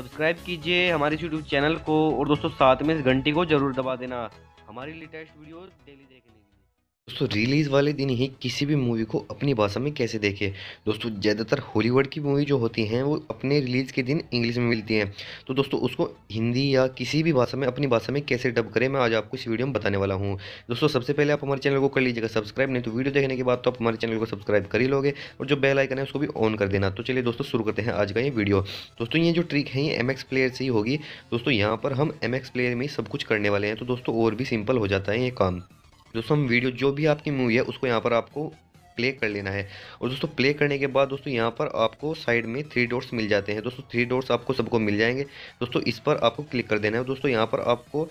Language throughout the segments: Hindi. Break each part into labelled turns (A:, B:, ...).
A: सब्सक्राइब कीजिए हमारे यूट्यूब चैनल को और दोस्तों साथ में इस घंटी को जरूर दबा देना हमारी लेटेस्ट वीडियो डेली देखने दोस्तों रिलीज़ वाले दिन ही किसी भी मूवी को अपनी भाषा में कैसे देखें दोस्तों ज़्यादातर हॉलीवुड की मूवी जो होती हैं वो अपने रिलीज़ के दिन इंग्लिश में मिलती हैं तो दोस्तों उसको हिंदी या किसी भी भाषा में अपनी भाषा में कैसे डब करें मैं आज आपको इस वीडियो में बताने वाला हूँ दोस्तों सबसे पहले आप हमारे चैनल को कर लीजिएगा सब्सक्राइब नहीं तो वीडियो देखने के बाद तो आप हमारे चैनल को सब्सक्राइब कर ही लोगे और जो बेल आइकन है उसको भी ऑन कर देना तो चलिए दोस्तों शुरू करते हैं आज का ये वीडियो दोस्तों ये जो ट्रिक है ये एम प्लेयर से ही होगी दोस्तों यहाँ पर हम एम प्लेयर में सब कुछ करने वाले हैं तो दोस्तों और भी सिंपल हो जाता है ये काम दोस्तों हम वीडियो जो भी आपकी मूवी है उसको यहाँ पर आपको प्ले कर लेना है और दोस्तों प्ले करने के बाद दोस्तों यहाँ पर आपको साइड में थ्री डोर्स मिल जाते हैं दोस्तों थ्री डोर्स आपको सबको मिल जाएंगे दोस्तों इस पर आपको क्लिक कर देना है दोस्तों यहाँ पर आपको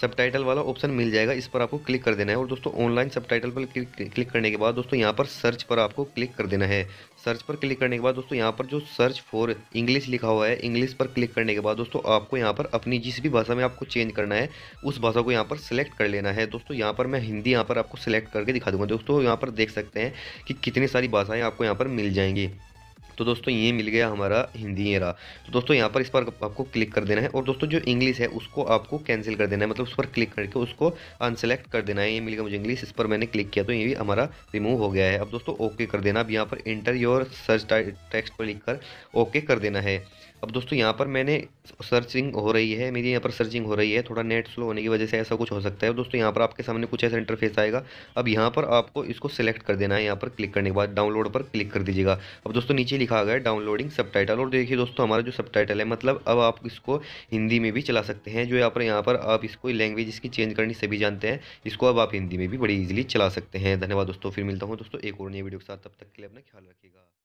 A: सब वाला ऑप्शन मिल जाएगा इस पर आपको क्लिक कर देना है और दोस्तों ऑनलाइन सब पर क्लिक करने के बाद दोस्तों यहाँ पर सर्च पर आपको क्लिक कर देना है सर्च पर क्लिक करने के बाद दोस्तों यहाँ पर जो सर्च फॉर इंग्लिश लिखा हुआ है इंग्लिश पर क्लिक करने के बाद दोस्तों आपको यहाँ पर अपनी जिस भी भाषा में आपको चेंज करना है उस भाषा को यहाँ पर सिलेक्ट कर लेना है दोस्तों यहाँ पर मैं हिंदी यहाँ पर आपको सिलेक्ट करके दिखा दूंगा दोस्तों यहाँ पर देख सकते हैं कि कितनी सारी भाषाएँ आपको यहाँ पर मिल जाएंगी तो दोस्तों ये मिल गया हमारा हिंदी ये रहा तो दोस्तों यहाँ पर इस पर आपको क्लिक कर देना है और दोस्तों जो इंग्लिश है उसको आपको कैंसिल कर देना है मतलब उस पर क्लिक करके उसको अनसेलेक्ट कर देना है ये मिल गया मुझे इंग्लिश इस पर मैंने क्लिक किया तो ये भी हमारा रिमूव हो गया है अब दोस्तों ओके कर देना अब यहाँ पर इंटर योर सर्च टेक्स्ट पर लिख कर ओके कर देना है अब दोस्तों यहाँ पर मैंने सर्चिंग हो रही है मेरी यहाँ पर सर्चिंग हो रही है थोड़ा नेट स्लो होने की वजह से ऐसा कुछ हो सकता है दोस्तों यहाँ पर आपके सामने कुछ ऐसा इंटरफेस आएगा अब यहाँ पर आपको इसको सिलेक्ट कर देना है यहाँ पर क्लिक करने के बाद डाउनलोड पर क्लिक कर दीजिएगा अब दोस्तों नीचे लिखा गया डाउनलोडिंग सब और देखिए दोस्तों हमारा जो सब है मतलब अब आप इसको हिंदी में भी चला सकते हैं जो यहाँ पर यहाँ पर आप इसको लैंग्वेज इसकी चेंज करनी सभी जानते हैं इसको अब आप हिंदी में भी बड़ी ईजिली चला सकते हैं धन्यवाद दोस्तों फिर मिलता हूँ दोस्तों एक और नई वीडियो के साथ तब तक के लिए अपना ख्याल रखिएगा